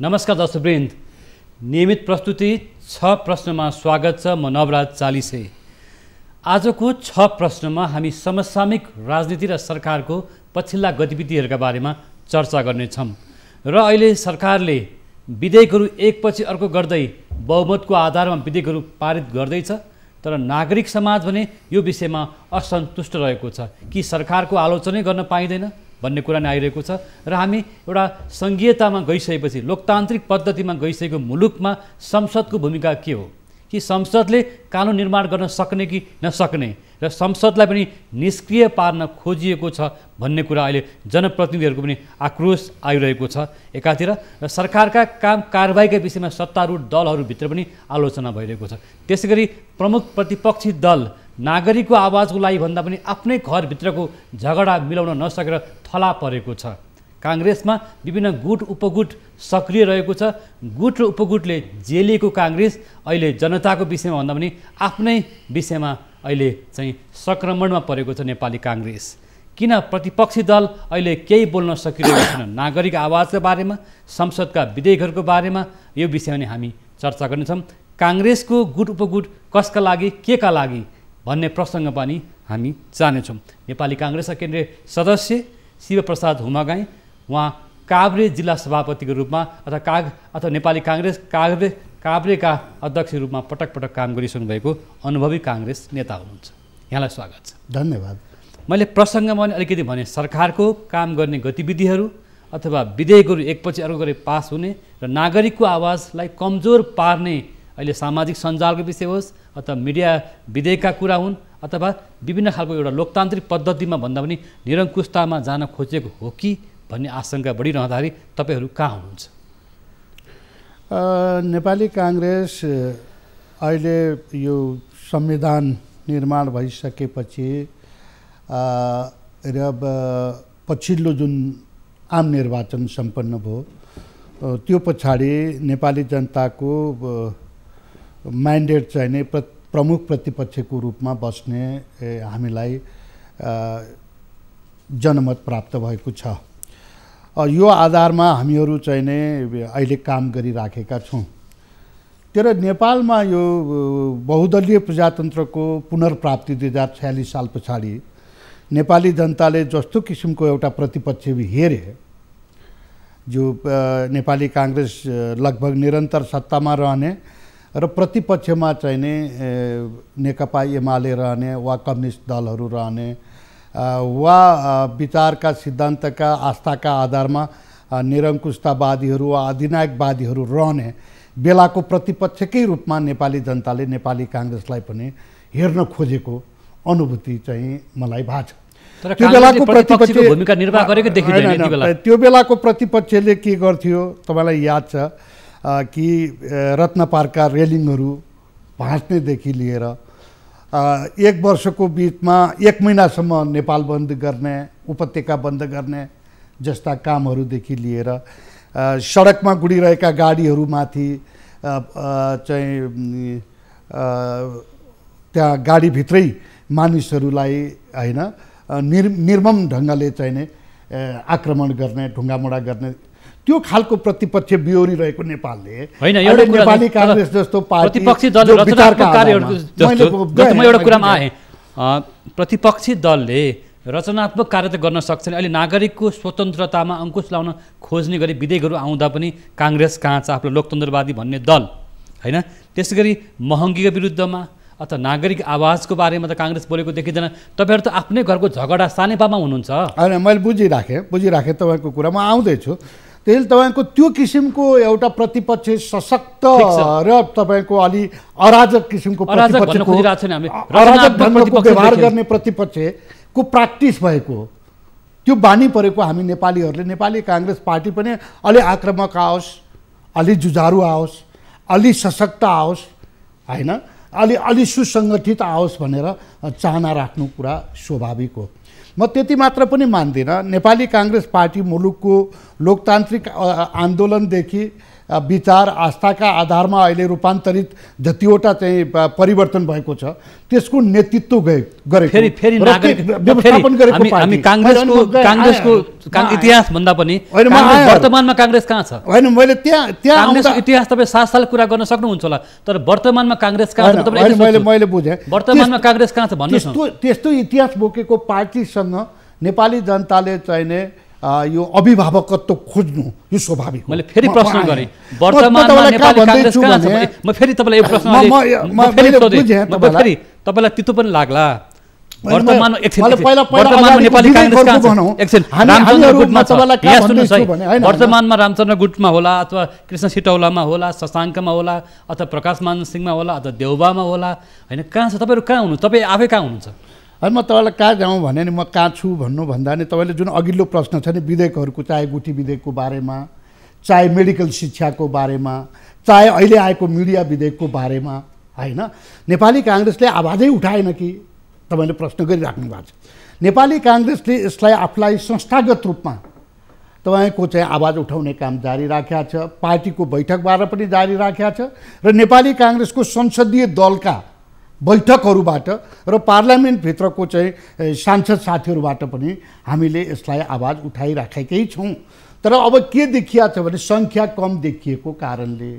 नमस्कार दर्शकवृन्द नियमित प्रस्तुति छ प्रश्नमा स्वागत छ म नवराज चालिसे आजको छ प्रश्नमा हामी समसामयिक राजनीति र सरकारको पछिल्ला गतिविधिहरूका बारेमा चर्चा गर्नेछौँ र अहिले सरकारले विधेयकहरू एकपछि अर्को गर्दै बहुमतको आधारमा विधेयकहरू पारित गर्दैछ तर नागरिक समाज भने यो विषयमा असन्तुष्ट रहेको छ कि सरकारको आलोचनै गर्न पाइँदैन भन्ने कुरा नै आइरहेको छ र हामी एउटा सङ्घीयतामा गइसकेपछि लोकतान्त्रिक पद्धतिमा गइसकेको मुलुकमा संसदको भूमिका के हो कि संसदले कानुन निर्माण गर्न सक्ने कि नसक्ने र संसदलाई पनि निष्क्रिय पार्न खोजिएको छ भन्ने कुरा अहिले जनप्रतिनिधिहरूको पनि आक्रोश आइरहेको छ एकातिर र सरकारका काम कारवाहीका विषयमा सत्तारूढ दलहरूभित्र पनि आलोचना भइरहेको छ त्यसै गरी प्रमुख प्रतिपक्षी दल नागरिकको आवाजको लागि भन्दा पनि आफ्नै घरभित्रको झगडा मिलाउन नसकेर थला परेको छ काङ्ग्रेसमा विभिन्न गुट उपगुट सक्रिय रहेको छ गुट र उपगुटले जेलिएको काङ्ग्रेस अहिले जनताको विषयमा भन्दा पनि आफ्नै विषयमा अहिले चाहिँ सङ्क्रमणमा परेको छ नेपाली काङ्ग्रेस किन प्रतिपक्षी दल अहिले केही बोल्न सकिरहेको छैन नागरिक आवाजको बारेमा संसदका विधेयकहरूको बारेमा यो विषयमा नै हामी चर्चा गर्नेछौँ काङ्ग्रेसको गुट उपगुट कसका लागि के का लागि भन्ने प्रसङ्ग पनि हामी जानेछौँ नेपाली काङ्ग्रेसका केन्द्रीय सदस्य शिवप्रसाद हुमागाई उहाँ काभ्रे जिल्ला सभापतिको रूपमा अथवा काग अथवा नेपाली काङ्ग्रेस काभ्रे काभ्रेका अध्यक्ष रूपमा पटक पटक काम गरिसक्नु भएको अनुभवी काङ्ग्रेस नेता हुनुहुन्छ यहाँलाई स्वागत छ धन्यवाद मैले प्रसङ्गमा पनि अलिकति भने सरकारको काम गर्ने गतिविधिहरू अथवा विधेयकहरू एकपछि अर्को गरी पास हुने र नागरिकको आवाजलाई कमजोर पार्ने अहिले सामाजिक सञ्जालको विषय होस् अथवा मिडिया विधेयकका कुरा हुन् अथवा विभिन्न खालको एउटा लोकतान्त्रिक पद्धतिमा भन्दा पनि निरङ्कुशतामा जान खोजेको हो कि भन्ने आशंका बढिरहँदाखेरि तपाईँहरू कहाँ हुनुहुन्छ नेपाली काङ्ग्रेस अहिले यो संविधान निर्माण भइसकेपछि र पछिल्लो जुन आम निर्वाचन सम्पन्न भयो त्यो पछाडि नेपाली जनताको म्यान्डेट नै प्र प्रमुख प्रतिपक्षको रूपमा बस्ने हामीलाई जनमत प्राप्त भएको छ यो आधारमा हामीहरू चाहिँ नै अहिले काम गरिराखेका छौँ तर नेपालमा यो बहुदलीय प्रजातन्त्रको पुनर्प्राप्ति दुई हजार छयालिस साल पछाडि नेपाली जनताले जस्तो किसिमको एउटा प्रतिपक्ष हेरे जो नेपाली काङ्ग्रेस लगभग निरन्तर सत्तामा रहने र प्रतिपक्षमा चाहिँ नि नेकपा एमाले रहने वा कम्युनिस्ट दलहरू रहने वा विचारका सिद्धान्तका आस्थाका आधारमा निरङ्कुशतावादीहरू वा अधिनायकवादीहरू रहने बेलाको प्रतिपक्षकै रूपमा नेपाली जनताले नेपाली काङ्ग्रेसलाई पनि हेर्न खोजेको अनुभूति चाहिँ मलाई भएको छ त्यो बेलाको प्रतिपक्ष भूमिका निर्वाह गरेको त्यो बेलाको प्रतिपक्षले के गर्थ्यो तपाईँलाई याद छ कि रत्न पार्कका रेलिङहरू भाँच्नेदेखि लिएर एक वर्षको बिचमा एक महिनासम्म नेपाल बन्द गर्ने उपत्यका बन्द गर्ने जस्ता कामहरूदेखि लिएर सडकमा गुडिरहेका गाडीहरूमाथि चाहिँ त्यहाँ गाडीभित्रै मानिसहरूलाई होइन निर् निर्मम ढङ्गले चाहिँ नै आक्रमण गर्ने ढुङ्गामुढा गर्ने त्यो खालको प्रतिपक्ष बिहोरिरहेको नेपालले नेपाली काङ्ग्रेस जस्तो प्रतिपक्षी एउटा कुरामा आएँ प्रतिपक्षी दलले रचनात्मक कार्य त गर्न सक्छन् अहिले नागरिकको स्वतन्त्रतामा अङ्कुश लाउन खोज्ने गरी विधेयकहरू आउँदा पनि काङ्ग्रेस कहाँ छ आफ्नो लोकतन्त्रवादी भन्ने दल होइन त्यसै गरी महँगीको विरुद्धमा अथवा नागरिक आवाजको बारेमा त काङ्ग्रेस बोलेको देखिँदैन तपाईँहरू त आफ्नै घरको झगडा सानेपामा हुनुहुन्छ होइन मैले बुझिराखेँ बुझिराखेँ तपाईँको कुरा म आउँदैछु त्यसले तपाईँको त्यो किसिमको एउटा प्रतिपक्ष सशक्त र तपाईँको अलि अराजक किसिमको व्यवहार गर्ने प्रतिपक्षको प्र्याक्टिस भएको त्यो बानी परेको हामी नेपालीहरूले नेपाली काङ्ग्रेस पार्टी पनि अलि आक्रमक आओस् अलि जुझारु आओस् अलि सशक्त आओस् होइन अलि अलि सुसङ्गठित आओस् भनेर चाहना राख्नु कुरा स्वाभाविक हो म त्यति मात्र पनि मान्दिनँ नेपाली काङ्ग्रेस पार्टी मुलुकको लोकतान्त्रिक आन्दोलनदेखि विचार आस्थाका आधारमा अहिले रूपान्तरित जतिवटा चाहिँ परिवर्तन भएको छ त्यसको नेतृत्व गए गरेको फेरि फेरि व्यवस्थापन गरेको हामी काङ्ग्रेसको काङ्ग्रेसको इतिहास भन्दा पनि वर्तमानमा काङ्ग्रेस कहाँ छ होइन मैले त्यहाँ त्यहाँ काङ्ग्रेसको इतिहास तपाईँ सात साल कुरा गर्न सक्नुहुन्छ होला तर वर्तमानमा काङ्ग्रेस कहाँ छ मैले मैले बुझेँ वर्तमानमा काङ्ग्रेस कहाँ छ भन्नुहोस् त्यस्तो इतिहास बोकेको पार्टीसँग नेपाली जनताले चाहिने यो अभिभावकत्व खोज्नु यो स्वाभाविक मैले फेरि प्रश्न गरेँ म फेरि तपाईँलाई तपाईँलाई तितो पनि लाग्ला वर्तमानमा रामचन्द्र गुटमा होला अथवा कृष्ण सिटौलामा होला शशाङ्कमा होला अथवा प्रकाश मान सिंहमा होला अथवा देउबामा होला होइन कहाँ छ तपाईँहरू कहाँ हुनु तपाईँ आफै कहाँ हुनुहुन्छ अनि म तपाईँलाई कहाँ जाउँ भने नि म कहाँ छु भन्नुभन्दा नि तपाईँले जुन अघिल्लो प्रश्न छ नि विधेयकहरूको चाहे गुठी विधेयकको बारेमा चाहे मेडिकल शिक्षाको बारेमा चाहे अहिले आएको मिडिया विधेयकको बारेमा होइन नेपाली काङ्ग्रेसले आवाजै उठाएन कि तपाईँले प्रश्न गरिराख्नु भएको छ नेपाली काङ्ग्रेसले यसलाई आफूलाई संस्थागत रूपमा तपाईँको चाहिँ आवाज उठाउने काम जारी राखेको छ पार्टीको बैठकबाट पनि जारी राखेको छ र नेपाली काङ्ग्रेसको संसदीय दलका बैठकहरूबाट र पार्लियामेन्टभित्रको चाहिँ सांसद साथीहरूबाट पनि हामीले यसलाई आवाज उठाइराखेकै छौँ तर अब के देखिया छ भने सङ्ख्या कम देखिएको कारणले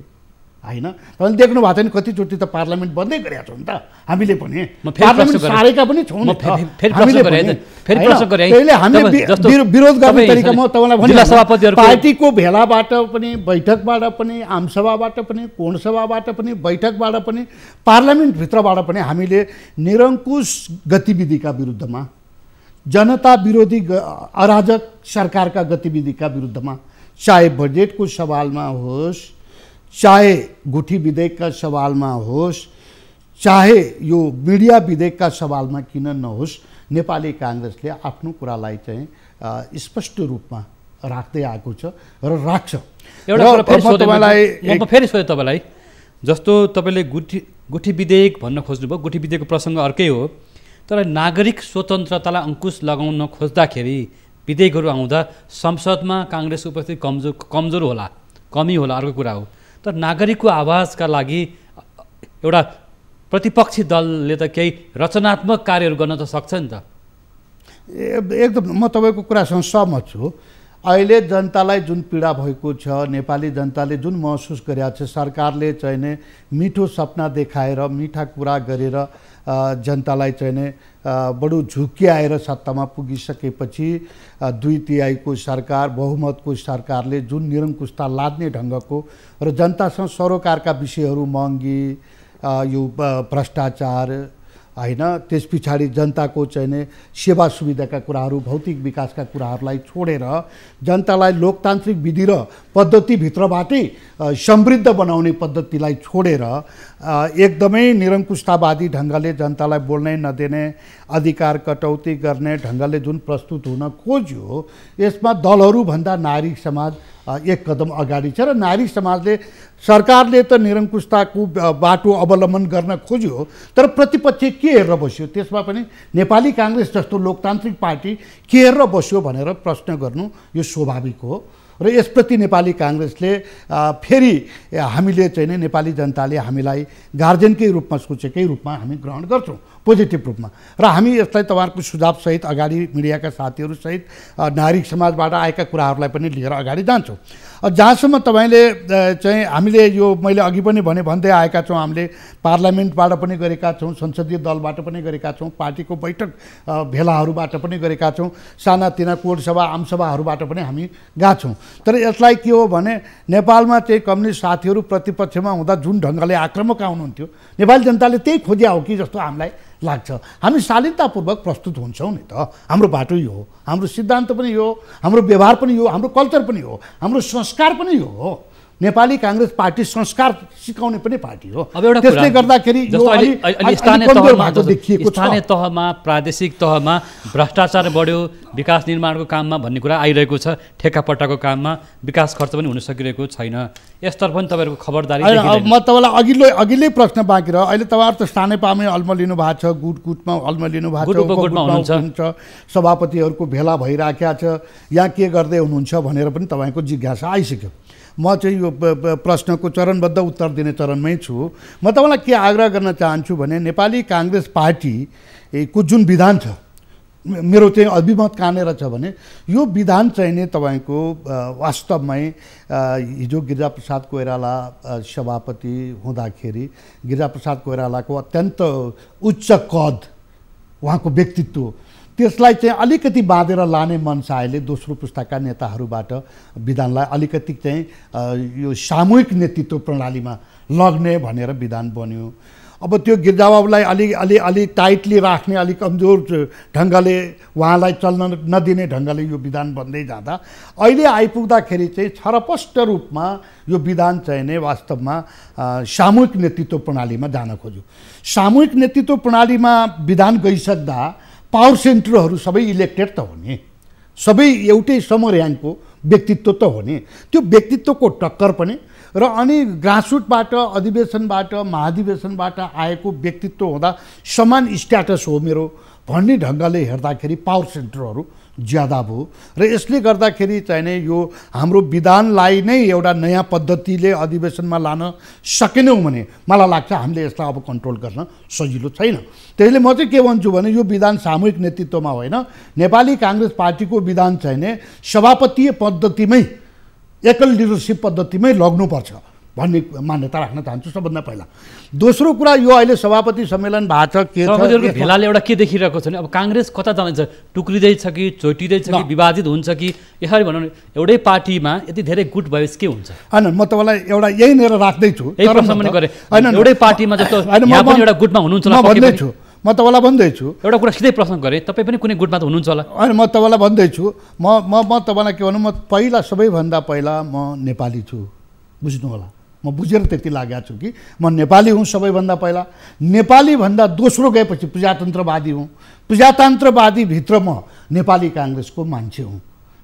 होइन तपाईँले देख्नु भएको नि कतिचोटि त पार्लियामेन्ट बन्दै गरेका छौँ नि त हामीले पनि पार्लियामेन्ट सारेका पनि छौँ विरोध गर्ने तरिका म तपाईँलाई पार्टीको भेलाबाट पनि बैठकबाट पनि आमसभाबाट पनि कोणसभाबाट पनि बैठकबाट पनि पार्लियामेन्टभित्रबाट पनि हामीले निरङ्कुश गतिविधिका विरुद्धमा जनता विरोधी अराजक सरकारका गतिविधिका विरुद्धमा चाहे बजेटको सवालमा होस् चाहे गुठी विधेयकका सवालमा होस् चाहे यो मिडिया विधेयकका सवालमा किन नहोस् नेपाली काङ्ग्रेसले आफ्नो कुरालाई चाहिँ स्पष्ट रूपमा राख्दै आएको छ र राख्छ एउटा फेरि सोधेँ तपाईँलाई जस्तो तपाईँले गुठी गुठी विधेयक भन्न खोज्नुभयो गुठी विधेयकको प्रसङ्ग अर्कै हो तर नागरिक स्वतन्त्रतालाई अङ्कुश लगाउन खोज्दाखेरि विधेयकहरू आउँदा संसदमा काङ्ग्रेसको उपस्थिति कमजोर कमजोर होला कमी होला अर्को कुरा हो तर नागरिकको आवाजका लागि एउटा प्रतिपक्षी दलले त केही रचनात्मक कार्यहरू गर्न त सक्छ नि त एकदम म तपाईँको कुरासँग सहमत छु अहिले जनतालाई जुन पीडा भएको छ नेपाली जनताले जुन महसुस गरेका छ सरकारले चाहिँ नै मिठो सपना देखाएर मिठा कुरा गरेर जनतालाई चाहिँ बडो झुक्क्याएर सत्तामा पुगिसकेपछि दुई तिहाईको सरकार बहुमतको सरकारले जुन निरङ्कुशता लाद्ने ढङ्गको र जनतासँग सरोकारका विषयहरू महँगी यो भ्रष्टाचार होइन त्यस पछाडि जनताको चाहिँ सेवा सुविधाका कुराहरू भौतिक विकासका कुराहरूलाई छोडेर जनतालाई लोकतान्त्रिक विधि र पद्धतिभित्रबाटै समृद्ध बनाउने पद्धतिलाई छोडेर एकदमै निरङ्कुशतावादी ढङ्गले जनतालाई बोल्नै नदिने अधिकार कटौती गर्ने ढङ्गले जुन प्रस्तुत हुन खोज्यो यसमा दलहरूभन्दा नारी समाज एक कदम अगाडि छ र नारी समाजले सरकारले त निरङ्कुशताको बाटो अवलम्बन गर्न खोज्यो तर प्रतिपक्ष के हेरेर बस्यो त्यसमा पनि नेपाली काङ्ग्रेस जस्तो लोकतान्त्रिक पार्टी के हेरेर बस्यो भनेर प्रश्न गर्नु यो स्वाभाविक हो र यसप्रति नेपाली काङ्ग्रेसले फेरि हामीले चाहिँ नेपाली जनताले हामीलाई गार्जेनकै रूपमा सोचेकै रूपमा हामी ग्रहण गर्छौँ पोजिटिभ रूपमा र हामी यसलाई तपाईँहरूको सुझावसहित अगाडि मिडियाका साथीहरूसहित नागरिक समाजबाट आएका कुराहरूलाई पनि लिएर अगाडि जान्छौँ जहाँसम्म तपाईँले चाहिँ हामीले यो मैले अघि पनि भने भन्दै आएका छौँ हामीले पार्लियामेन्टबाट पनि गरेका छौँ संसदीय दलबाट पनि गरेका छौँ पार्टीको बैठक भेलाहरूबाट पनि गरेका छौँ सानातिना सभा आमसभाहरूबाट पनि हामी गएको छौँ तर यसलाई के हो भने नेपालमा चाहिँ कम्युनिस्ट साथीहरू प्रतिपक्षमा हुँदा जुन ढङ्गले आक्रमक आउनुहुन्थ्यो नेपाली जनताले त्यही खोज्या हो कि जस्तो हामीलाई लाग्छ हामी शालीनतापूर्वक प्रस्तुत हुन्छौँ नि त हाम्रो बाटो यो हो हाम्रो सिद्धान्त पनि यो हाम्रो व्यवहार पनि यो हाम्रो कल्चर पनि हो हाम्रो संस्कार पनि यो हो नेपाली काङ्ग्रेस पार्टी संस्कार सिकाउने पनि पार्टी हो अब एउटा त्यसले गर्दाखेरि स्थानीय तहमा प्रादेशिक तहमा भ्रष्टाचार बढ्यो विकास निर्माणको काममा भन्ने कुरा आइरहेको छ ठेक्कापट्टाको काममा विकास खर्च पनि हुन सकिरहेको छैन यसतर्फ पनि तपाईँहरूको खबरदारी म तपाईँलाई अघिल्लो अघिल्लै प्रश्न बाँकी रह अहिले तपाईँहरू त अल्म लिनु भएको छ गुटकुटमा लिनु भएको छ सभापतिहरूको भेला भइराखेका छ यहाँ के गर्दै हुनुहुन्छ भनेर पनि तपाईँको जिज्ञासा आइसक्यो म चाहिँ यो प्रश्नको चरणबद्ध उत्तर दिने चरणमै छु म तपाईँलाई के आग्रह गर्न चाहन्छु भने नेपाली काङ्ग्रेस पार्टीको जुन विधान छ मेरो चाहिँ अभिमत कहाँनिर छ भने यो विधान चाहिँ नि तपाईँको वास्तवमै हिजो गिरिजाप्रसाद कोइराला सभापति हुँदाखेरि गिरिजाप्रसाद कोइरालाको अत्यन्त उच्च कद उहाँको व्यक्तित्व त्यसलाई चाहिँ अलिकति बाँधेर लाने मनसायले दोस्रो पुस्ताका नेताहरूबाट विधानलाई अलिकति चाहिँ यो सामूहिक नेतृत्व प्रणालीमा लग्ने भनेर विधान बन्यो अब त्यो गिर्जाबाबुलाई अलि अलि अलि टाइटली राख्ने अलि कमजोर ढङ्गले उहाँलाई चल्न नदिने ढङ्गले यो विधान बन्दै जाँदा अहिले आइपुग्दाखेरि चाहिँ छरपष्ट रूपमा यो विधान चाहिँ नै वास्तवमा सामूहिक नेतृत्व प्रणालीमा जान खोज्यो सामूहिक नेतृत्व प्रणालीमा विधान गइसक्दा पावर सेन्टरहरू सबै इलेक्टेड त हो नि सबै एउटै समर्याङको व्यक्तित्व त हो नि त्यो व्यक्तित्वको टक्कर पनि र अनि ग्रासरुटबाट अधिवेशनबाट महाधिवेशनबाट आएको व्यक्तित्व हुँदा समान स्ट्याटस हो मेरो भन्ने ढङ्गले हेर्दाखेरि पावर सेन्टरहरू ज्यादा भयो र यसले गर्दाखेरि चाहिने यो हाम्रो विधानलाई नै एउटा नयाँ पद्धतिले अधिवेशनमा लान सकेनौँ भने मलाई लाग्छ हामीले यसलाई अब कन्ट्रोल गर्न सजिलो छैन त्यसले म चाहिँ के भन्छु भने यो विधान सामूहिक नेतृत्वमा होइन नेपाली काङ्ग्रेस पार्टीको विधान चाहिने सभापतीय पद्धतिमै एकल लिडरसिप पद्धतिमै लग्नुपर्छ भन्ने मान्यता राख्न चाहन्छु सबभन्दा पहिला दोस्रो कुरा यो अहिले सभापति सम्मेलन भएको छ के भेलाले एउटा के देखिरहेको छ भने अब काङ्ग्रेस कता जाँदैछ टुक्रिँदैछ कि चोटिँदैछ कि विभाजित हुन्छ कि यसरी भनौँ एउटै पार्टीमा यति धेरै गुट भएपछि के हुन्छ होइन म तपाईँलाई एउटा यही नै राख्दैछु एउटै पार्टीमा जस्तो एउटा गुटमा हुनुहुन्छ म तपाईँलाई भन्दैछु एउटा कुरा सिधै प्रश्न गरेँ तपाईँ पनि कुनै गुटमा त हुनुहुन्छ होला होइन म तपाईँलाई भन्दैछु म म म तपाईँलाई के भनौँ म पहिला सबैभन्दा पहिला म नेपाली छु बुझ्नु होला म बुझेर त्यति लागेको छु कि म नेपाली हुँ सबैभन्दा पहिला नेपालीभन्दा दोस्रो गएपछि प्रजातन्त्रवादी हुँ प्रजातन्त्रवादीभित्र म नेपाली काङ्ग्रेसको मान्छे हुँ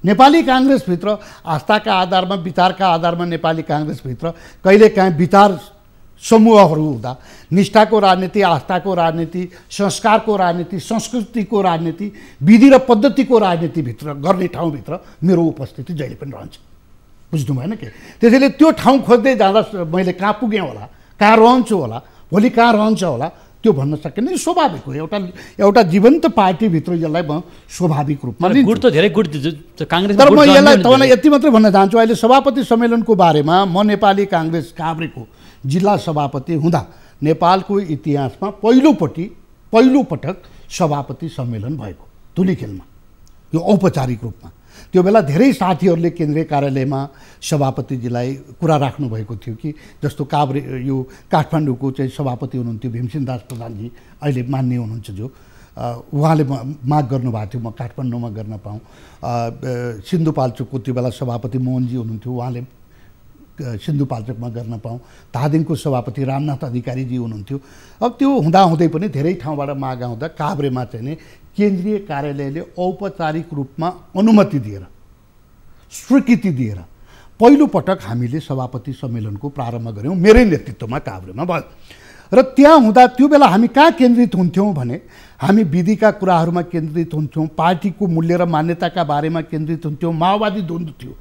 नेपाली काङ्ग्रेसभित्र आस्थाका आधारमा विचारका आधारमा नेपाली काङ्ग्रेसभित्र कहिलेकाहीँ विचार समूहहरू हुँदा निष्ठाको राजनीति आस्थाको राजनीति संस्कारको राजनीति संस्कृतिको राजनीति विधि र पद्धतिको राजनीतिभित्र गर्ने ठाउँभित्र मेरो उपस्थिति जहिले पनि रहन्छ बुझ्नु भएन के त्यसैले त्यो ठाउँ खोज्दै जाँदा मैले कहाँ पुगेँ होला कहाँ रहन्छु होला भोलि कहाँ रहन्छ होला त्यो भन्न सकिँदैन स्वाभाविक हो एउटा एउटा जीवन्त पार्टीभित्र यसलाई म स्वाभाविक रूपमा गुट त धेरै गुट काङ्ग्रेस तर म यसलाई तपाईँलाई यति मात्रै भन्न चाहन्छु अहिले सभापति सम्मेलनको बारेमा म नेपाली काङ्ग्रेस काभ्रेको जिल्ला सभापति हुँदा नेपालको इतिहासमा पहिलोपट्टि पहिलोपटक सभापति सम्मेलन भएको धुलिखेलमा यो औपचारिक रूपमा त्यो बेला धेरै साथीहरूले केन्द्रीय कार्यालयमा सभापतिजीलाई कुरा राख्नुभएको थियो कि जस्तो काभ्रे यो काठमाडौँको चाहिँ सभापति हुनुहुन्थ्यो भीमसेन दास प्रधानजी अहिले मान्ने हुनुहुन्छ जो उहाँले माग गर्नुभएको थियो म काठमाडौँमा गर्न पाऊँ सिन्धुपाल्चोकको त्यो बेला सभापति मोहनजी हुनुहुन्थ्यो उहाँले सिन्धुपाल्चोकमा गर्न पाऊँ धादिङको सभापति रामनाथ अधिकारीजी हुनुहुन्थ्यो अब त्यो हुँदाहुँदै पनि धेरै ठाउँबाट माग आउँदा काभ्रेमा चाहिँ नि केन्द्रीय कार्यालयले औपचारिक रूपमा अनुमति दिएर स्वीकृति दिएर पहिलोपटक हामीले सभापति सम्मेलनको प्रारम्भ गऱ्यौँ मेरै नेतृत्वमा काभ्रेमा भयो र त्यहाँ हुँदा त्यो बेला हामी कहाँ केन्द्रित हुन्थ्यौँ भने हामी विधिका कुराहरूमा केन्द्रित हुन्थ्यौँ पार्टीको मूल्य र मान्यताका बारेमा केन्द्रित हुन्थ्यौँ माओवादी द्वन्द्व थियो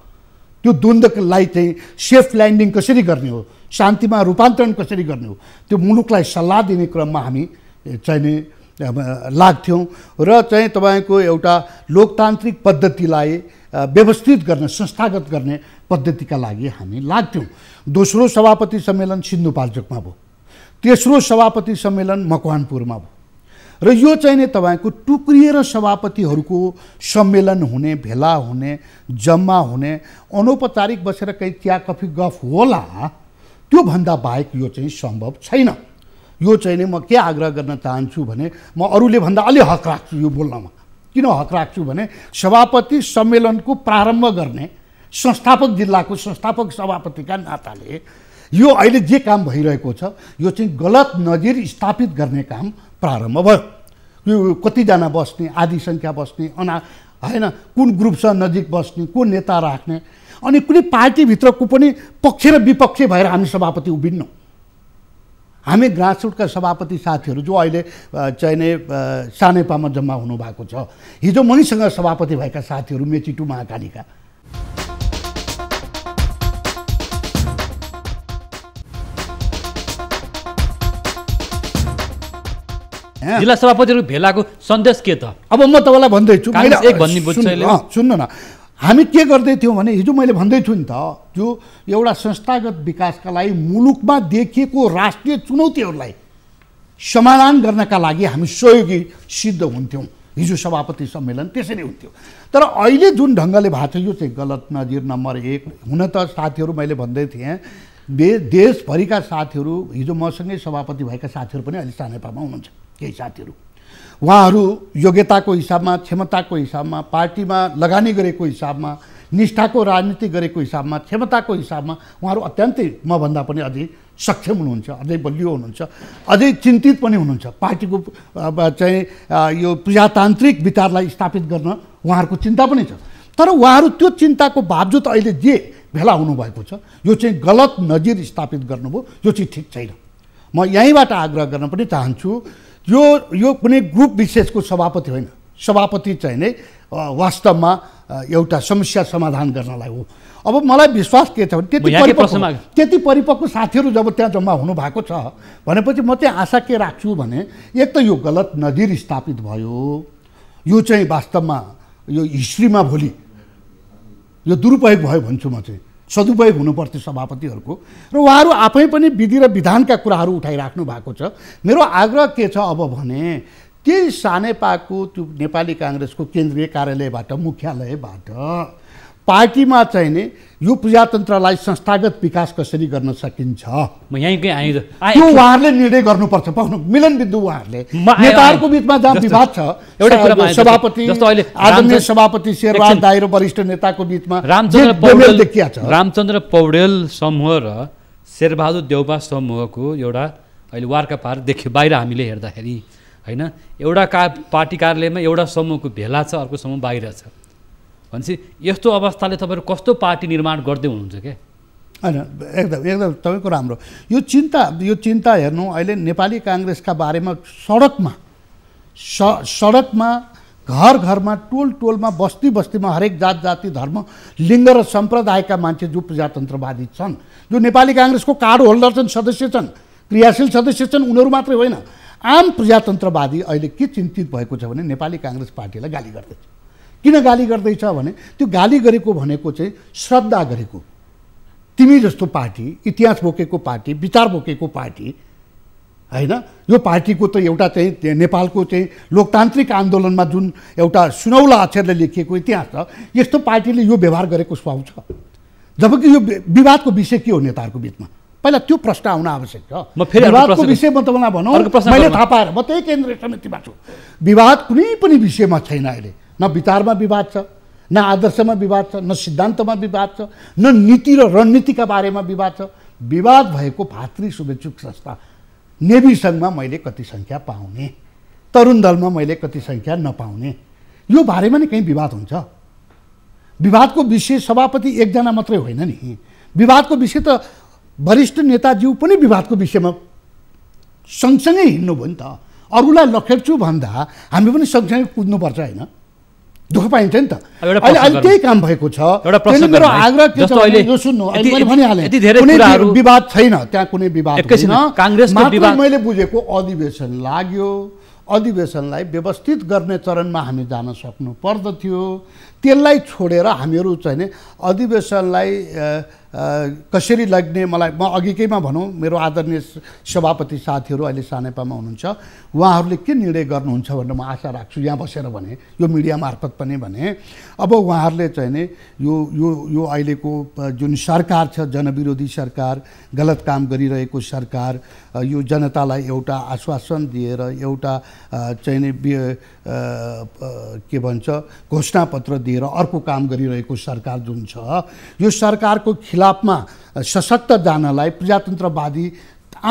त्यो द्वन्द्वलाई चाहिँ सेफ ल्यान्डिङ कसरी गर्ने हो शान्तिमा रूपान्तरण कसरी गर्ने हो त्यो मुलुकलाई सल्लाह दिने क्रममा हामी चाहिँ चाहिने लाग्थ्यौँ र चाहिँ तपाईँको एउटा लोकतान्त्रिक पद्धतिलाई व्यवस्थित गर्ने संस्थागत गर्ने पद्धतिका लागि हामी लाग्थ्यौँ दोस्रो सभापति सम्मेलन सिन्धुपाल्चोकमा भयो तेस्रो सभापति सम्मेलन मकवानपुरमा भयो र यो चाहिँ नै तपाईँको टुक्रिएर सभापतिहरूको सम्मेलन हुने भेला हुने जम्मा हुने अनौपचारिक बसेर कहीँ चिया कफी गफ होला त्योभन्दा बाहेक यो चाहिँ सम्भव छैन यो चाहिँ नै म के आग्रह गर्न चाहन्छु भने म अरूले भन्दा अलि हक राख्छु यो बोल्नमा किन हक राख्छु भने सभापति सम्मेलनको प्रारम्भ गर्ने संस्थापक जिल्लाको संस्थापक सभापतिका नाताले यो अहिले जे काम भइरहेको छ यो चाहिँ गलत नजिर स्थापित गर्ने काम प्रारम्भ भयो यो कतिजना बस्ने आधी सङ्ख्या बस्ने अना होइन कुन ग्रुपसँग नजिक बस्ने को नेता राख्ने अनि कुनै पार्टीभित्रको पनि पक्ष र विपक्ष भएर हामी सभापति उभिन्नौँ हामी ग्रासरुटका सभापति साथीहरू जो अहिले चाहिने सानेपामा जम्मा हुनुभएको छ हिजो मनीसँग सभापति भएका साथीहरू मेची टु महाकालीका जिल्ला सभापतिहरू भेलाको सन्देश के त अब म तपाईँलाई भन्दैछु एक भन्ने सुन्नु न हामी के गर्दै थियौँ भने हिजो मैले भन्दैछु नि त जो एउटा संस्थागत विकासका लागि मुलुकमा देखिएको राष्ट्रिय चुनौतीहरूलाई समाधान गर्नका लागि हामी सहयोगी सिद्ध हुन्थ्यौँ हिजो सभापति सम्मेलन त्यसरी हुन्थ्यो तर अहिले जुन ढङ्गले भएको छ यो चाहिँ गलत नजिर नम्बर एक हुन त साथीहरू मैले भन्दै थिएँ दे देशभरिका साथीहरू हिजो मसँगै सभापति भएका साथीहरू पनि अहिले सानेपामा हुनुहुन्छ केही साथीहरू उहाँहरू योग्यताको हिसाबमा क्षमताको हिसाबमा पार्टीमा लगानी गरेको हिसाबमा निष्ठाको राजनीति गरेको हिसाबमा क्षमताको हिसाबमा उहाँहरू अत्यन्तै मभन्दा पनि अझै सक्षम हुनुहुन्छ अझै बलियो हुनुहुन्छ अझै चिन्तित पनि हुनुहुन्छ पार्टीको चाहिँ यो प्रजातान्त्रिक विचारलाई स्थापित गर्न उहाँहरूको चिन्ता पनि छ तर उहाँहरू त्यो चिन्ताको बावजुद अहिले जे भेला हुनुभएको छ यो चाहिँ गलत नजिर स्थापित गर्नुभयो यो चाहिँ ठिक छैन म यहीँबाट आग्रह गर्न पनि चाहन्छु यो यो कुनै ग्रुप विशेषको सभापति होइन सभापति चाहिँ नै वास्तवमा एउटा समस्या समाधान गर्नलाई हो अब मलाई विश्वास के छ भने त्यति परिपक्व त्यति परिपक्व साथीहरू जब त्यहाँ जम्मा हुनुभएको छ भनेपछि म चाहिँ आशा के राख्छु भने एक त यो गलत नजिर स्थापित भयो यो चाहिँ वास्तवमा यो हिस्ट्रीमा भोलि यो दुरुपयोग भयो भन्छु म चाहिँ सदुपयोग हुनुपर्थ्यो सभापतिहरूको र उहाँहरू आफै पनि विधि र विधानका कुराहरू उठाइराख्नु भएको छ मेरो आग्रह के छ अब भने त्यही सानेपाको त्यो नेपाली काङ्ग्रेसको केन्द्रीय कार्यालयबाट मुख्यालयबाट पार्टीमा चाहिँ नि यो प्रजातन्त्रलाई संस्थागत विकास कसरी गर्न सकिन्छ म यहीँकै आइ त्यो उहाँहरूले निर्णय गर्नुपर्छ पाउनु मिलन बिन्दु उहाँहरूले नेताहरूको बिचमा जहाँ विवाद छ एउटा सभापति आदरणीय सभापति शेरबहादुर दाई र वरिष्ठ नेताको बिचमा रामचन्द्र पौडेल देखिया छ रामचन्द्र पौडेल समूह र शेरबहादुर देउबा समूहको एउटा अहिले वार्का पार देख्यो बाहिर हामीले हेर्दाखेरि होइन एउटा का पार्टी कार्यालयमा एउटा समूहको भेला छ अर्को समूह बाहिर छ भनेपछि यस्तो अवस्थाले तपाईँहरू कस्तो पार्टी निर्माण गर्दै हुनुहुन्छ क्या होइन एकदम एकदम तपाईँको राम्रो यो चिन्ता यो चिन्ता हेर्नु अहिले नेपाली काङ्ग्रेसका बारेमा सडकमा स सडकमा घर घरमा टोल टोलमा बस्ती बस्तीमा हरेक जात जाति धर्म लिङ्ग र सम्प्रदायका मान्छे जो प्रजातन्त्रवादी छन् जो नेपाली काङ्ग्रेसको कार्ड होल्डर छन् सदस्य छन् क्रियाशील सदस्य छन् उनीहरू मात्रै होइन आम प्रजातन्त्रवादी अहिले के चिन्तित भएको छ भने नेपाली काङ्ग्रेस पार्टीलाई गाली गर्दैछ किन गाली गर्दैछ भने त्यो गाली गरेको भनेको चाहिँ श्रद्धा गरेको तिमी जस्तो पार्टी इतिहास बोकेको पार्टी विचार बोकेको पार्टी होइन यो पार्टीको त एउटा चाहिँ नेपालको चाहिँ लोकतान्त्रिक आन्दोलनमा जुन एउटा सुनौला अक्षरले लेखिएको इतिहास छ यस्तो पार्टीले यो व्यवहार गरेको स्वभाव छ जबकि यो विवादको विषय के हो नेताहरूको बिचमा पहिला त्यो प्रश्न आउन आवश्यक छ म फेरि विवादको विषय म तपाईँलाई भनौँ मैले थाहा पाएर म त्यही केन्द्रीय समितिमा छु विवाद कुनै पनि विषयमा छैन अहिले न विचारमा विवाद छ न आदर्शमा विवाद छ न सिद्धान्तमा विवाद छ न नीति र रणनीतिका बारेमा विवाद छ विवाद भएको भातृ शुभेच्छुक संस्था नेभी सङ्घमा मैले कति सङ्ख्या पाउने तरुण दलमा मैले कति सङ्ख्या नपाउने यो बारेमा नै कहीँ विवाद हुन्छ विवादको विषय सभापति एकजना मात्रै होइन नि विवादको विषय त वरिष्ठ नेताज्यू पनि विवादको विषयमा सँगसँगै हिँड्नुभयो नि त अरूलाई लखेट्छु भन्दा हामी पनि सँगसँगै कुद्नुपर्छ होइन दुःख पाइन्छ नि त अहिले अहिले त्यही काम भएको छ मेरो आग्रह के छ यो सुन्नु भनिहालेँ कुनै विवाद छैन त्यहाँ कुनै विवाद छैन काङ्ग्रेसमा मैले बुझेको अधिवेशन लाग्यो अधिवेशनलाई व्यवस्थित गर्ने चरणमा हामी जान सक्नु पर्दथ्यो त्यसलाई छोडेर हामीहरू चाहिँ अधिवेशनलाई कसरी लग्ने मलाई म अघिकैमा भनौँ मेरो आदरणीय सभापति साथीहरू अहिले सानेपामा हुनुहुन्छ उहाँहरूले के निर्णय गर्नुहुन्छ भनेर म आशा राख्छु यहाँ बसेर भने यो मिडिया मार्फत पनि भने अब उहाँहरूले चाहिँ नि यो यो यो अहिलेको जुन सरकार छ जनविरोधी सरकार गलत काम गरिरहेको सरकार यो जनतालाई एउटा आश्वासन दिएर एउटा चाहिँ नि के भन्छ घोषणापत्र दिएर अर्को काम गरिरहेको सरकार जुन छ यो सरकारको खिला खिलाफमा सशक्त जानलाई प्रजातन्त्रवादी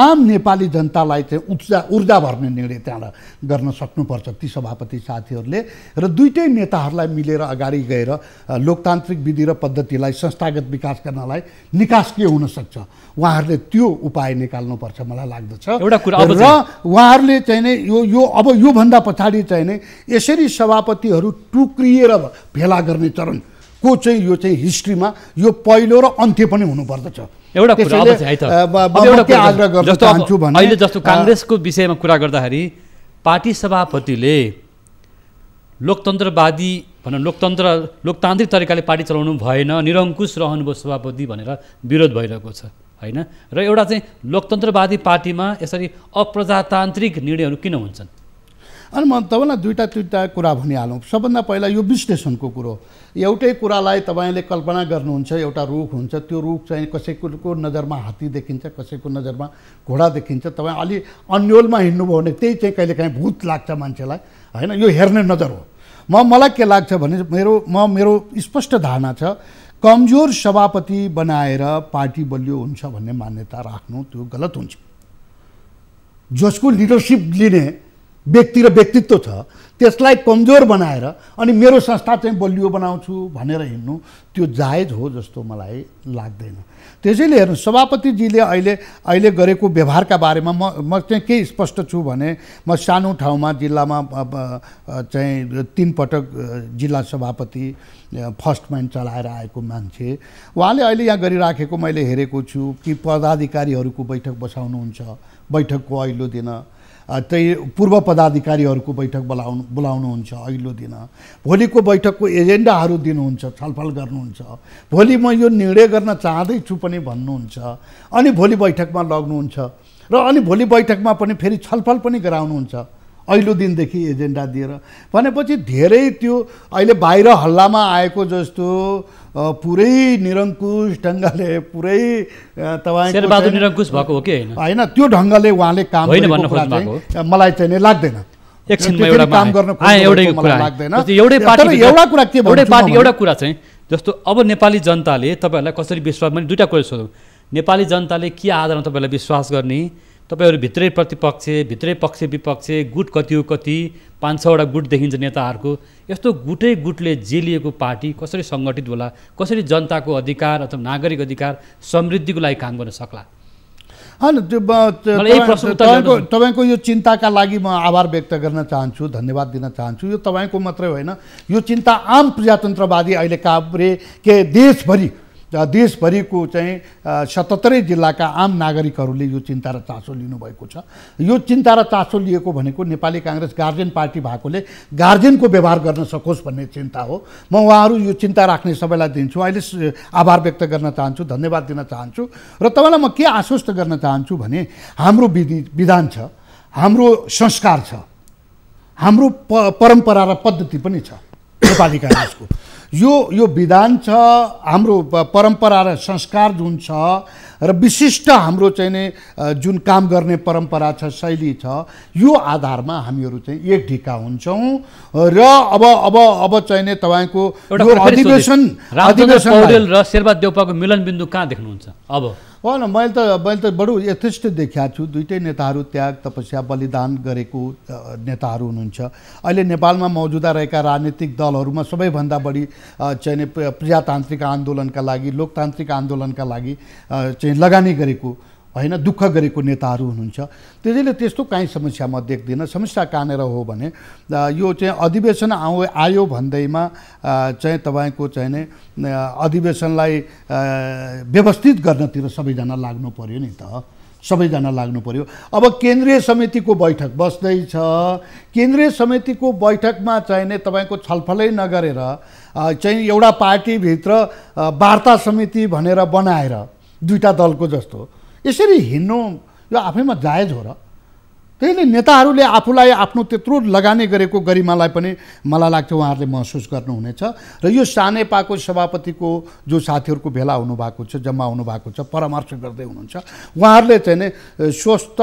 आम नेपाली जनतालाई चाहिँ उर्जा ऊर्जा भर्ने निर्णय त्यहाँबाट गर्न सक्नुपर्छ ती सभापति साथीहरूले र दुइटै नेताहरूलाई मिलेर अगाडि गएर लोकतान्त्रिक विधि र पद्धतिलाई संस्थागत विकास गर्नलाई निकास के हुनसक्छ उहाँहरूले त्यो उपाय निकाल्नुपर्छ मलाई लाग्दछ एउटा कुरा र उहाँहरूले चाहिँ नै यो यो अब योभन्दा पछाडि चाहिँ नै यसरी सभापतिहरू टुक्रिएर भेला गर्ने चरण को चाहिँ यो चाहिँ हिस्ट्रीमा यो पहिलो र अन्त्य पनि हुनुपर्दछ एउटा अहिले जस्तो काङ्ग्रेसको विषयमा कुरा गर्दाखेरि पार्टी सभापतिले लोकतन्त्रवादी भनौँ लोकतन्त्र लोकतान्त्रिक तरिकाले पार्टी चलाउनु भएन निरङ्कुश रहनुभयो सभापति भनेर विरोध भइरहेको छ होइन र एउटा चाहिँ लोकतन्त्रवादी पार्टीमा यसरी अप्रजातान्त्रिक निर्णयहरू किन हुन्छन् अनि म तपाईँलाई दुईवटा तिनवटा कुरा भनिहालौँ सबभन्दा पहिला यो विश्लेषणको कुरो एउटै कुरालाई तपाईँले कल्पना गर्नुहुन्छ एउटा रुख हुन्छ त्यो रुख चाहिँ कसैको नजरमा हात्ती देखिन्छ कसैको नजरमा घोडा देखिन्छ तपाईँ अलि अन्यलमा हिँड्नुभयो भने त्यही चाहिँ कहिलेकाहीँ भूत लाग्छ मान्छेलाई होइन यो हेर्ने नजर हो म मलाई के लाग्छ भने मेरो म मेरो स्पष्ट धारणा छ कमजोर सभापति बनाएर पार्टी बलियो हुन्छ भन्ने मान्यता राख्नु त्यो गलत हुन्छ जसको लिडरसिप लिने व्यक्ति र व्यक्तित्व छ त्यसलाई कमजोर बनाएर अनि मेरो संस्था चाहिँ बलियो बनाउँछु भनेर हिँड्नु त्यो जायज हो जस्तो मलाई लाग्दैन त्यसैले हेर्नु सभापतिजीले अहिले अहिले गरेको व्यवहारका बारेमा म म चाहिँ केही स्पष्ट छु भने म सानो ठाउँमा जिल्लामा चाहिँ तिनपटक जिल्ला सभापति फर्स्ट माइन चलाएर आएको मान्छे उहाँले अहिले यहाँ गरिराखेको मैले हेरेको छु कि पदाधिकारीहरूको बैठक बसाउनुहुन्छ बैठकको अहिले दिन त्यही पूर्व पदाधिकारीहरूको बैठक बोलाउनु बोलाउनुहुन्छ अहिलो दिन भोलिको बैठकको एजेन्डाहरू दिनुहुन्छ छलफल गर्नुहुन्छ भोलि म यो निर्णय गर्न चाहँदैछु पनि भन्नुहुन्छ अनि भोलि बैठकमा लग्नुहुन्छ र अनि भोलि बैठकमा पनि फेरि छलफल पनि गराउनुहुन्छ अहिलो दिनदेखि एजेन्डा दिएर भनेपछि धेरै त्यो अहिले बाहिर हल्लामा आएको जस्तो पुरै निरङ्कुश ढङ्गले पुरै तपाईँ निरङ्कुश भएको हो कि होइन त्यो ढङ्गले उहाँले काम मलाई चाहिँ लाग्दैन एउटा एउटा कुरा चाहिँ जस्तो अब नेपाली जनताले तपाईँहरूलाई कसरी विश्वास मैले दुइटा कुरा सोधौँ नेपाली जनताले के आधारमा तपाईँलाई विश्वास गर्ने तपाईँहरू भित्रै प्रतिपक्ष भित्रै पक्ष विपक्ष गुट कति हो कति पाँच छवटा गुट देखिन्छ नेताहरूको यस्तो गुटै गुटले जेलिएको पार्टी कसरी सङ्गठित होला कसरी जनताको अधिकार अथवा नागरिक अधिकार समृद्धिको लागि काम गर्न सक्ला होइन त्यो तपाईँको तपाईँको यो चिन्ताका लागि म आभार व्यक्त गर्न चाहन्छु धन्यवाद दिन चाहन्छु यो तपाईँको मात्रै होइन यो चिन्ता आम प्रजातन्त्रवादी अहिले काभ्रे के देशभरि देशभरिको चाहिँ सतहत्तरै जिल्लाका आम नागरिकहरूले यो चिन्ता र चासो लिनुभएको छ यो चिन्ता र चासो लिएको भनेको नेपाली काङ्ग्रेस गार्जेन पार्टी भएकोले गार्जेनको व्यवहार गर्न सकोस् भन्ने चिन्ता हो म उहाँहरू यो चिन्ता राख्ने सबैलाई दिन्छु अहिले आभार व्यक्त गर्न चाहन्छु धन्यवाद दिन चाहन्छु र तपाईँलाई म के आश्वस्त गर्न चाहन्छु भने हाम्रो विधि विधान छ हाम्रो संस्कार छ हाम्रो प परम्परा र पद्धति पनि छ नेपाली काङ्ग्रेसको यो यो विधान छ हाम्रो परम्परा र संस्कार जुन छ र विशिष्ट हाम्रो चाहिँ नै जुन काम गर्ने परम्परा छ शैली छ यो आधारमा हामीहरू चाहिँ एक ढिका हुन्छौँ र अब अब अब चाहिँ नै तपाईँको अधिवेशन अधिवेशन र शेर्पा देउपाको मिलनबिन्दु कहाँ देख्नुहुन्छ अब होइन मैले त मैले त बडो यथेष्ट देखाएको छु दुइटै नेताहरू त्याग तपस्या बलिदान गरेको नेताहरू हुनुहुन्छ अहिले नेपालमा मौजुदा रहेका राजनीतिक दलहरूमा सबैभन्दा बढी चाहिँ प्रजातान्त्रिक आन्दोलनका लागि लोकतान्त्रिक आन्दोलनका लागि चाहिँ लगानी गरेको होइन दुःख गरेको नेताहरू हुनुहुन्छ त्यसैले त्यस्तो काहीँ समस्या म देख्दिनँ समस्या कहाँनिर हो भने यो चाहिँ अधिवेशन आउ आयो भन्दैमा चाहिँ तपाईँको चाहिँ नै अधिवेशनलाई व्यवस्थित गर्नतिर सबैजना लाग्नु पऱ्यो नि त सबैजना लाग्नु पऱ्यो अब केन्द्रीय समितिको बैठक बस्दैछ केन्द्रीय समितिको बैठकमा चाहिने तपाईँको छलफलै नगरेर चाहिँ एउटा पार्टीभित्र वार्ता समिति भनेर बनाएर दुईवटा दलको जस्तो यसरी हिँड्नु यो आफैमा जायज हो र त्यही नेताहरूले आफूलाई आफ्नो त्यत्रो लगानी गरेको गरिमालाई पनि मलाई लाग्छ उहाँहरूले महसुस गर्नुहुनेछ र यो सानेपाको सभापतिको जो साथीहरूको भेला हुनुभएको छ जम्मा हुनुभएको छ परामर्श गर्दै हुनुहुन्छ उहाँहरूले चाहिँ स्वस्थ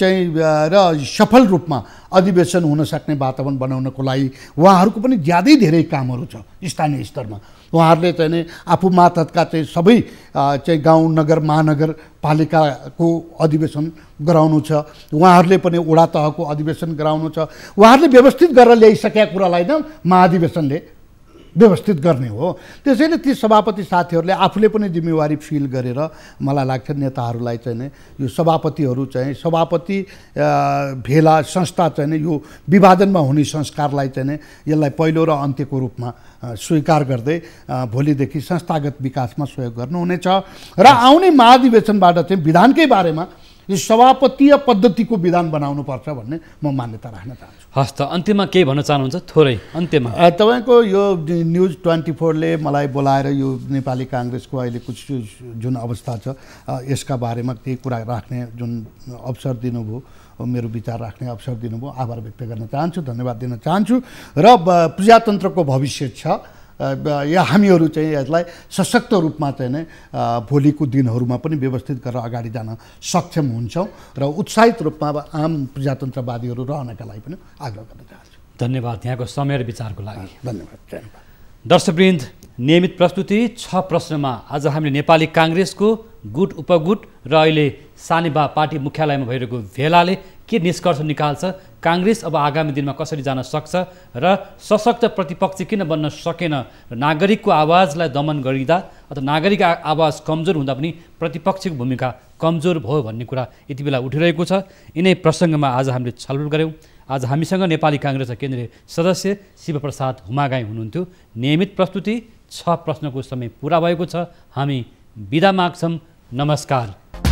चाहिँ र सफल रूपमा अधिवेशन हुन सक्ने वातावरण बनाउनको लागि उहाँहरूको पनि ज्यादै धेरै कामहरू छ स्थानीय स्तरमा उहाँहरूले चाहिँ नि आफू मातहतका चाहिँ सबै चाहिँ गाउँ नगर महानगरपालिकाको अधिवेशन गराउनु छ उहाँहरूले पनि वडा तहको अधिवेशन गराउनु छ उहाँहरूले व्यवस्थित गरेर ल्याइसकेका कुरालाई नै महाधिवेशनले व्यवस्थित गर्ने हो त्यसैले ती सभापति साथीहरूले आफूले पनि जिम्मेवारी फिल गरेर मलाई लाग्छ नेताहरूलाई चाहिँ यो सभापतिहरू चाहिँ सभापति भेला संस्था चाहिँ यो विभाजनमा हुने संस्कारलाई चाहिँ यसलाई पहिलो र अन्त्यको रूपमा स्वीकार गर्दै भोलिदेखि संस्थागत विकासमा सहयोग गर्नुहुनेछ र आउने महाधिवेशनबाट चाहिँ विधानकै बारेमा यो सभापतीय पद्धतिको विधान बनाउनुपर्छ भन्ने म मान्यता राख्न चाहन्छु हस् त अन्त्यमा केही भन्न चाहनुहुन्छ थोरै अन्त्यमा तपाईँको यो न्युज ट्वेन्टी फोरले मलाई बोलाएर यो नेपाली काङ्ग्रेसको अहिले कुछ जुन अवस्था छ यसका बारेमा केही कुरा राख्ने जुन अवसर दिनुभयो मेरो विचार राख्ने अवसर दिनुभयो आभार व्यक्त गर्न चाहन्छु धन्यवाद दिन चाहन्छु र प्रजातन्त्रको भविष्य छ या हामीहरू चाहिँ यसलाई सशक्त रूपमा चाहिँ नै भोलिको दिनहरूमा पनि व्यवस्थित गरेर अगाडि जान सक्षम हुन्छौँ र उत्साहित रूपमा आम प्रजातन्त्रवादीहरू रहनका लागि पनि आग्रह गर्न चाहन्छु धन्यवाद यहाँको समय र विचारको लागि धन्यवाद धन्यवाद दर्शकवृन्द नियमित प्रस्तुति छ प्रश्नमा आज हामीले नेपाली काङ्ग्रेसको गुट उपगुट र अहिले सानिबा पार्टी मुख्यालयमा भइरहेको भेलाले के निष्कर्ष निकाल्छ काङ्ग्रेस अब आगामी दिनमा कसरी जान सक्छ र सशक्त प्रतिपक्ष किन बन्न सकेन र नागरिकको आवाजलाई दमन गरिँदा अथवा नागरिक आवाज कमजोर हुँदा पनि प्रतिपक्षको भूमिका कमजोर भयो भन्ने कुरा यति बेला उठिरहेको छ यिनै प्रसङ्गमा आज हामीले छलफल गऱ्यौँ आज हामीसँग नेपाली काङ्ग्रेसका केन्द्रीय सदस्य शिवप्रसाद हुमागाई हुनुहुन्थ्यो नियमित प्रस्तुति छ प्रश्नको समय पुरा भएको छ हामी बिदा माग्छौँ नमस्कार